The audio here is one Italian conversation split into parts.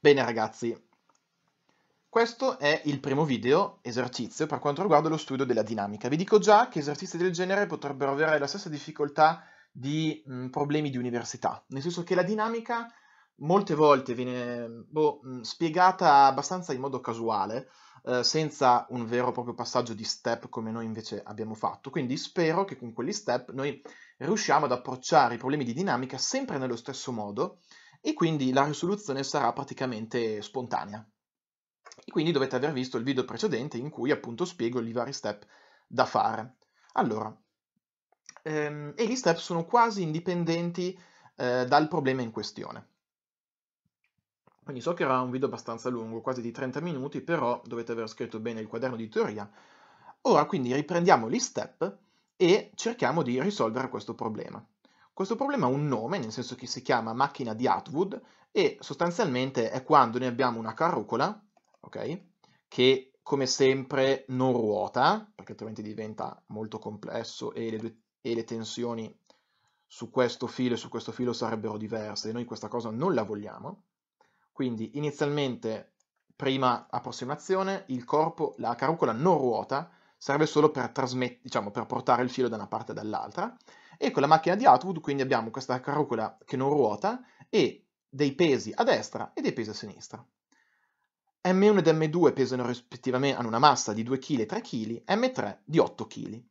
Bene ragazzi, questo è il primo video esercizio per quanto riguarda lo studio della dinamica. Vi dico già che esercizi del genere potrebbero avere la stessa difficoltà di mh, mm, problemi di università, nel senso che la dinamica molte volte viene boh, mm, spiegata abbastanza in modo casuale, eh, senza un vero e proprio passaggio di step come noi invece abbiamo fatto. Quindi spero che con quegli step noi riusciamo ad approcciare i problemi di dinamica sempre nello stesso modo e quindi la risoluzione sarà praticamente spontanea. E quindi dovete aver visto il video precedente in cui appunto spiego i vari step da fare. Allora, ehm, e gli step sono quasi indipendenti eh, dal problema in questione. Quindi so che era un video abbastanza lungo, quasi di 30 minuti, però dovete aver scritto bene il quaderno di teoria. Ora quindi riprendiamo gli step e cerchiamo di risolvere questo problema. Questo problema ha un nome, nel senso che si chiama macchina di Atwood e sostanzialmente è quando noi abbiamo una carrucola, ok, che come sempre non ruota, perché altrimenti diventa molto complesso e le, due, e le tensioni su questo filo e su questo filo sarebbero diverse, e noi questa cosa non la vogliamo. Quindi inizialmente, prima approssimazione, il corpo, la carrucola non ruota, serve solo per, diciamo, per portare il filo da una parte e dall'altra, e con la macchina di Atwood quindi abbiamo questa carrucola che non ruota e dei pesi a destra e dei pesi a sinistra. M1 ed M2 pesano rispettivamente, hanno una massa di 2 kg e 3 kg, M3 di 8 kg.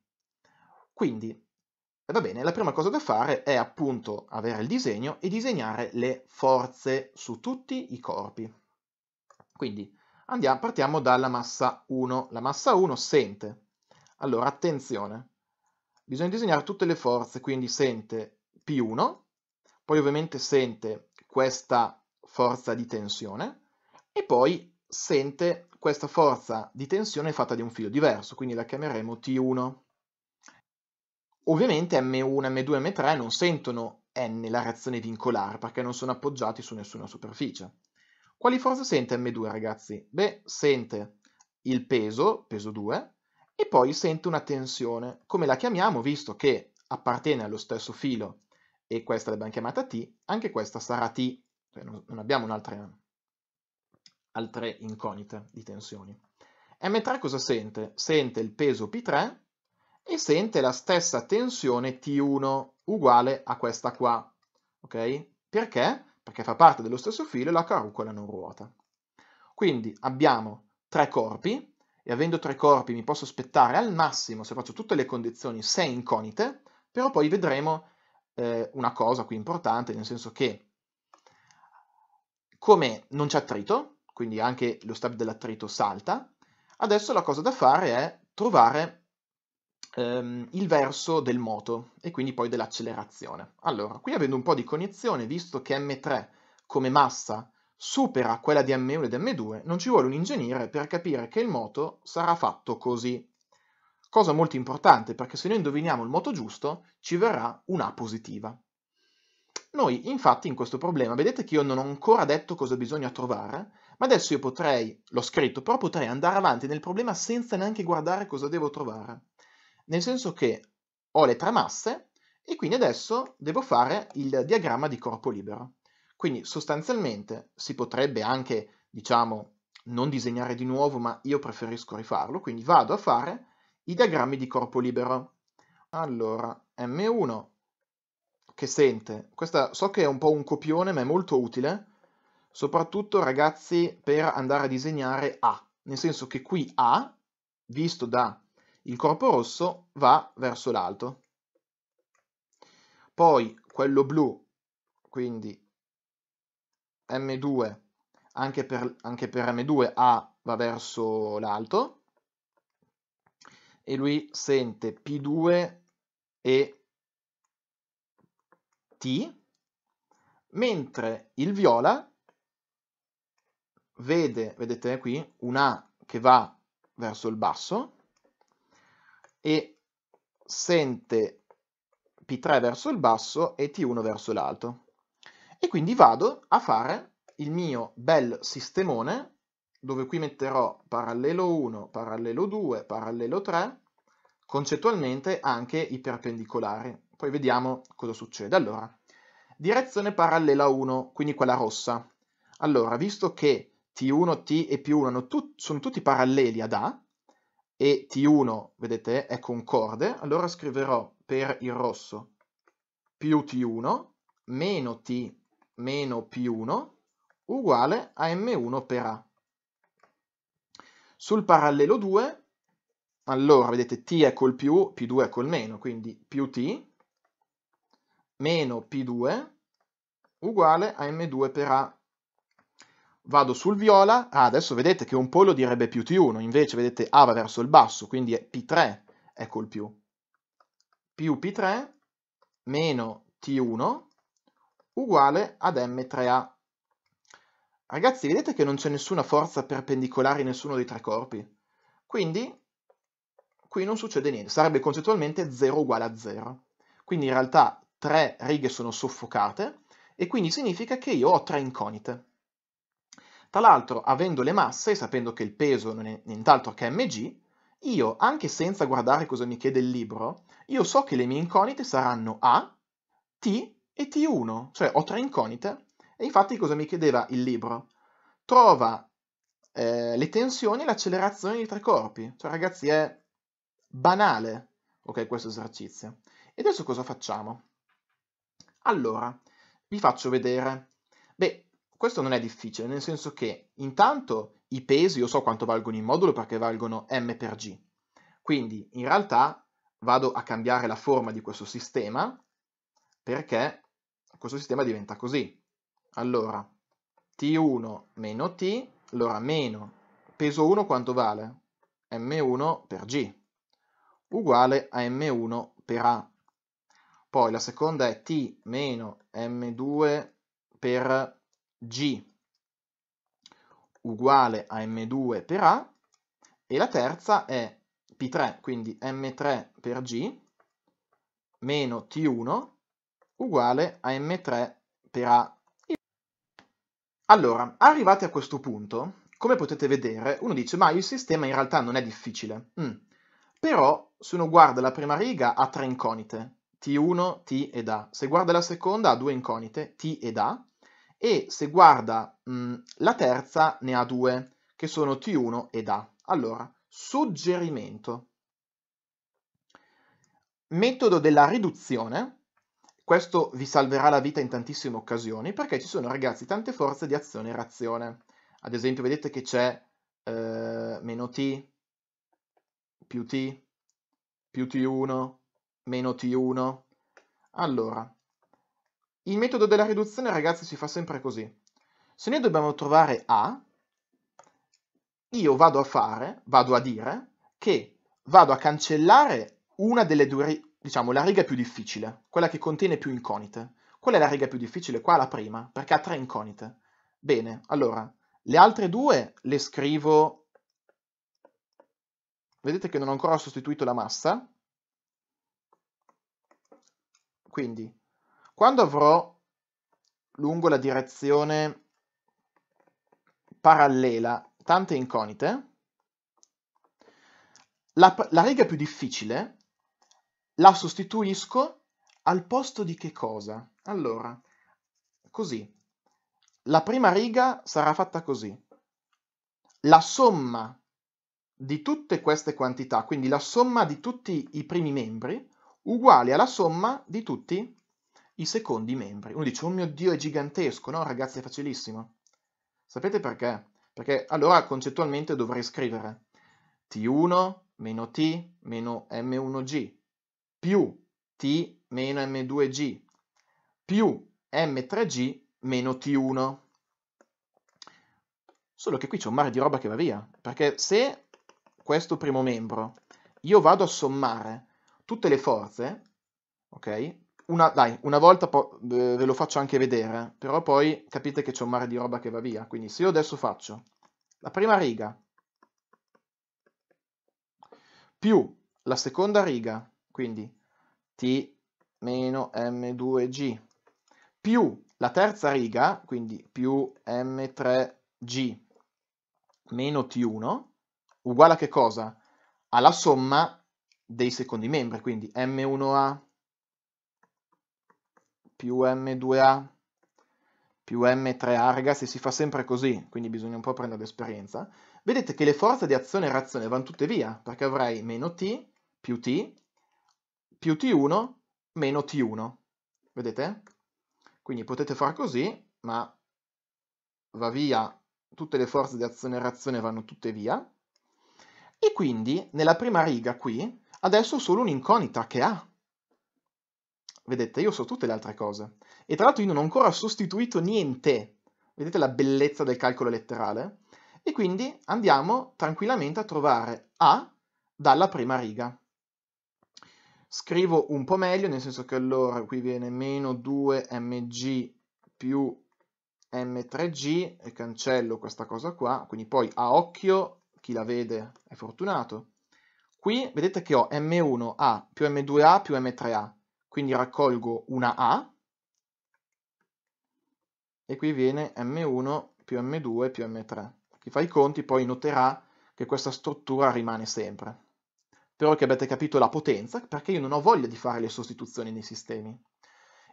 Quindi, eh, va bene, la prima cosa da fare è appunto avere il disegno e disegnare le forze su tutti i corpi. Quindi, andiamo, partiamo dalla massa 1. La massa 1 sente. Allora, attenzione, Bisogna disegnare tutte le forze, quindi sente P1, poi ovviamente sente questa forza di tensione e poi sente questa forza di tensione fatta di un filo diverso, quindi la chiameremo T1. Ovviamente M1, M2, M3 non sentono N, la reazione vincolare, perché non sono appoggiati su nessuna superficie. Quali forze sente M2, ragazzi? Beh, sente il peso, peso 2, e poi sente una tensione, come la chiamiamo visto che appartiene allo stesso filo e questa l'abbiamo chiamata T, anche questa sarà T, cioè non abbiamo un'altra altre incognite di tensioni. M3 cosa sente? Sente il peso P3 e sente la stessa tensione T1 uguale a questa qua, ok? Perché? Perché fa parte dello stesso filo e la carrucola non ruota. Quindi abbiamo tre corpi, e avendo tre corpi mi posso aspettare al massimo, se faccio tutte le condizioni, sei incognite, però poi vedremo eh, una cosa qui importante, nel senso che come non c'è attrito, quindi anche lo step dell'attrito salta, adesso la cosa da fare è trovare ehm, il verso del moto e quindi poi dell'accelerazione. Allora, qui avendo un po' di cognizione, visto che M3 come massa supera quella di M1 ed M2, non ci vuole un ingegnere per capire che il moto sarà fatto così. Cosa molto importante perché se noi indoviniamo il moto giusto ci verrà una positiva. Noi infatti in questo problema, vedete che io non ho ancora detto cosa bisogna trovare, ma adesso io potrei, l'ho scritto, però potrei andare avanti nel problema senza neanche guardare cosa devo trovare. Nel senso che ho le tre masse e quindi adesso devo fare il diagramma di corpo libero. Quindi sostanzialmente si potrebbe anche, diciamo, non disegnare di nuovo, ma io preferisco rifarlo, quindi vado a fare i diagrammi di corpo libero. Allora, M1 che sente, questa so che è un po' un copione, ma è molto utile, soprattutto ragazzi per andare a disegnare A, nel senso che qui A, visto da il corpo rosso, va verso l'alto. Poi quello blu, quindi M2 anche per, anche per M2 A va verso l'alto e lui sente P2 e T mentre il viola vede, vedete qui, un A che va verso il basso e sente P3 verso il basso e T1 verso l'alto. E quindi vado a fare il mio bel sistemone, dove qui metterò parallelo 1, parallelo 2, parallelo 3, concettualmente anche i perpendicolari. Poi vediamo cosa succede. Allora, direzione parallela 1, quindi quella rossa. Allora, visto che T1, T e P1 tut sono tutti paralleli ad A, e T1, vedete, è concorde, allora scriverò per il rosso più T1 meno T meno P1 uguale a M1 per A. Sul parallelo 2, allora vedete T è col più, P2 è col meno, quindi più T meno P2 uguale a M2 per A. Vado sul viola, ah, adesso vedete che un polo direbbe più T1, invece vedete A va verso il basso, quindi è P3 è col più. Più P3 meno T1 uguale ad M3A. Ragazzi, vedete che non c'è nessuna forza perpendicolare in nessuno dei tre corpi? Quindi qui non succede niente, sarebbe concettualmente 0 uguale a 0. Quindi in realtà tre righe sono soffocate e quindi significa che io ho tre incognite. Tra l'altro, avendo le masse e sapendo che il peso non è nient'altro che mg, io, anche senza guardare cosa mi chiede il libro, io so che le mie incognite saranno A, T e T1, cioè ho tre incognite, e infatti cosa mi chiedeva il libro? Trova eh, le tensioni e l'accelerazione di tre corpi, cioè ragazzi è banale, ok, questo esercizio. E adesso cosa facciamo? Allora, vi faccio vedere. Beh, questo non è difficile, nel senso che intanto i pesi io so quanto valgono in modulo perché valgono m per g. Quindi in realtà vado a cambiare la forma di questo sistema perché questo sistema diventa così. Allora, T1 meno T, allora meno peso 1 quanto vale? M1 per G, uguale a M1 per A. Poi la seconda è T meno M2 per G, uguale a M2 per A. E la terza è P3, quindi M3 per G, meno T1 uguale a m3 per a. Allora, arrivati a questo punto, come potete vedere, uno dice ma il sistema in realtà non è difficile. Mm. Però se uno guarda la prima riga ha tre incognite, T1, T ed A. Se guarda la seconda ha due incognite, T ed A. E se guarda mh, mm, la terza ne ha due, che sono T1 ed A. Allora, suggerimento. Metodo della riduzione questo vi salverà la vita in tantissime occasioni perché ci sono ragazzi tante forze di azione e reazione. Ad esempio vedete che c'è eh, meno t, più t, più t1, meno t1. Allora, il metodo della riduzione ragazzi si fa sempre così. Se noi dobbiamo trovare a, io vado a fare, vado a dire che vado a cancellare una delle due, diciamo, la riga più difficile, quella che contiene più incognite. Qual è la riga più difficile? Qua la prima, perché ha tre incognite. Bene, allora, le altre due le scrivo... Vedete che non ho ancora sostituito la massa. Quindi, quando avrò lungo la direzione parallela tante incognite, la, la riga più difficile la sostituisco al posto di che cosa? Allora, così. La prima riga sarà fatta così. La somma di tutte queste quantità, quindi la somma di tutti i primi membri, uguale alla somma di tutti i secondi membri. Uno dice, oh mio Dio, è gigantesco, no ragazzi, è facilissimo. Sapete perché? Perché allora concettualmente dovrei scrivere t1 meno t meno m1g più T meno M2G più M3G meno T1. Solo che qui c'è un mare di roba che va via, perché se questo primo membro io vado a sommare tutte le forze, ok? Una, dai, una volta ve lo faccio anche vedere, però poi capite che c'è un mare di roba che va via. Quindi se io adesso faccio la prima riga più la seconda riga quindi T meno M2G più la terza riga, quindi più M3G meno T1 uguale a che cosa? Alla somma dei secondi membri, quindi M1A più M2A più M3A, ragazzi si fa sempre così, quindi bisogna un po' prendere esperienza. vedete che le forze di azione e reazione vanno tutte via, perché avrei meno T più T più T1 meno T1. Vedete? Quindi potete far così, ma va via, tutte le forze di accelerazione vanno tutte via. E quindi nella prima riga qui adesso ho solo un'incognita che ha. Vedete, io so tutte le altre cose. E tra l'altro io non ho ancora sostituito niente. Vedete la bellezza del calcolo letterale? E quindi andiamo tranquillamente a trovare A dalla prima riga scrivo un po' meglio, nel senso che allora qui viene meno 2 mg più m3g e cancello questa cosa qua, quindi poi a occhio chi la vede è fortunato. Qui vedete che ho m1a più m2a più m3a, quindi raccolgo una a e qui viene m1 più m2 più m3. Chi fa i conti poi noterà che questa struttura rimane sempre. Spero che abbiate capito la potenza, perché io non ho voglia di fare le sostituzioni nei sistemi.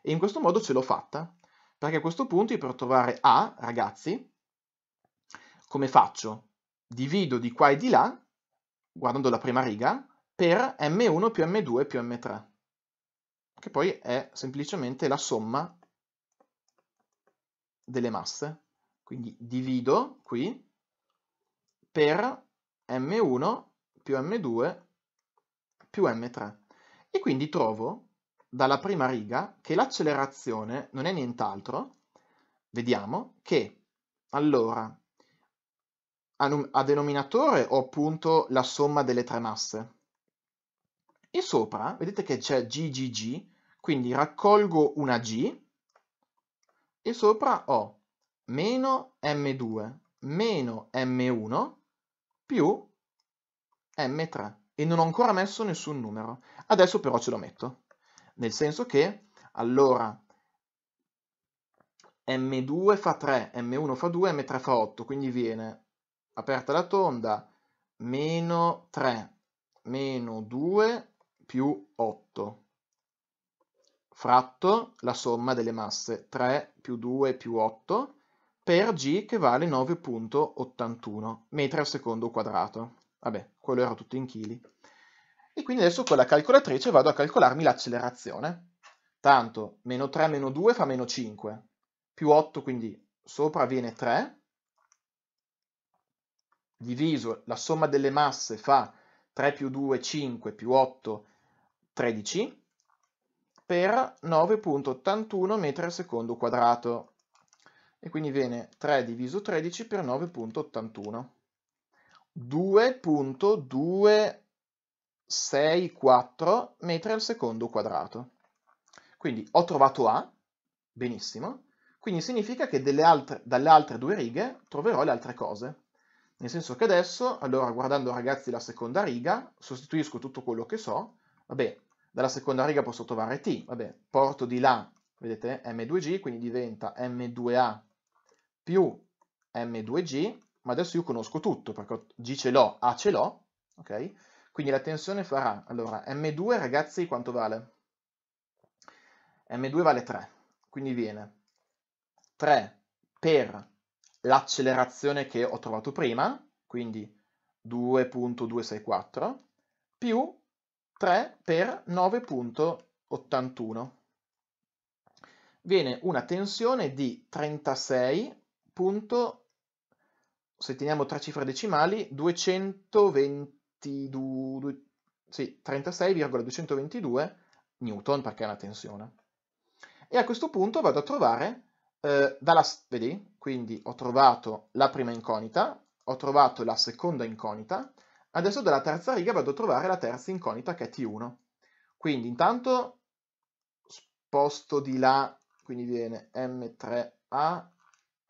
E in questo modo ce l'ho fatta, perché a questo punto io per trovare A, ragazzi, come faccio? Divido di qua e di là, guardando la prima riga, per M1 più M2 più M3, che poi è semplicemente la somma delle masse. Quindi divido qui per M1 più M2 più m3. E quindi trovo dalla prima riga che l'accelerazione non è nient'altro, vediamo, che allora a, denominatore ho appunto la somma delle tre masse. E sopra vedete che c'è GGG, quindi raccolgo una G e sopra ho meno M2 meno M1 più M3 e non ho ancora messo nessun numero. Adesso però ce lo metto. Nel senso che, allora, M2 fa 3, M1 fa 2, M3 fa 8, quindi viene, aperta la tonda, meno 3, meno 2 più 8, fratto la somma delle masse 3 più 2 più 8 per g che vale 9.81 metri al secondo quadrato. Vabbè, quello era tutto in chili. E quindi adesso con la calcolatrice vado a calcolarmi l'accelerazione. Tanto, meno 3 meno 2 fa meno 5, più 8 quindi sopra viene 3, diviso la somma delle masse fa 3 più 2, 5, più 8, 13, per 9.81 metri al secondo quadrato. E quindi viene 3 diviso 13 per 9.81. 2.264 metri al secondo quadrato. Quindi ho trovato A, benissimo, quindi significa che altre, dalle altre due righe troverò le altre cose. Nel senso che adesso, allora guardando ragazzi la seconda riga, sostituisco tutto quello che so, vabbè, dalla seconda riga posso trovare T, vabbè, porto di là, vedete, M2G, quindi diventa M2A più M2G ma adesso io conosco tutto perché G ce l'ho, A ce l'ho, ok? Quindi la tensione farà, allora, M2 ragazzi quanto vale? M2 vale 3, quindi viene 3 per l'accelerazione che ho trovato prima, quindi 2.264, più 3 per 9.81. Viene una tensione di 36.81 se teniamo tre cifre decimali, 222, sì, 36,222 newton perché è una tensione. E a questo punto vado a trovare, eh, dalla, vedi, quindi ho trovato la prima incognita, ho trovato la seconda incognita, adesso dalla terza riga vado a trovare la terza incognita che è T1. Quindi intanto sposto di là, quindi viene M3A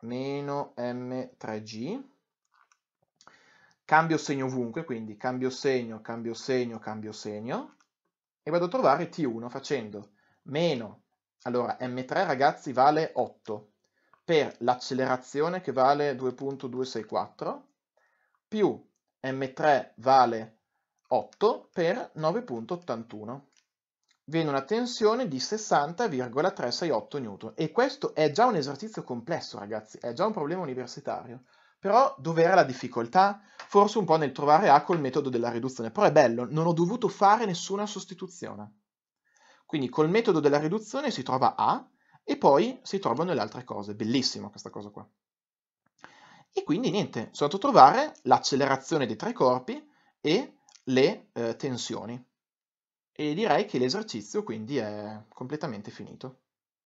meno M3G, cambio segno ovunque, quindi cambio segno, cambio segno, cambio segno, e vado a trovare T1 facendo meno, allora M3 ragazzi vale 8, per l'accelerazione che vale 2.264, più M3 vale 8 per 9.81. Viene una tensione di 60,368 N. E questo è già un esercizio complesso, ragazzi, è già un problema universitario. Però dove la difficoltà? Forse un po' nel trovare A col metodo della riduzione, però è bello, non ho dovuto fare nessuna sostituzione. Quindi col metodo della riduzione si trova A e poi si trovano le altre cose, bellissima questa cosa qua. E quindi niente, sono andato a trovare l'accelerazione dei tre corpi e le eh, tensioni. E direi che l'esercizio quindi è completamente finito.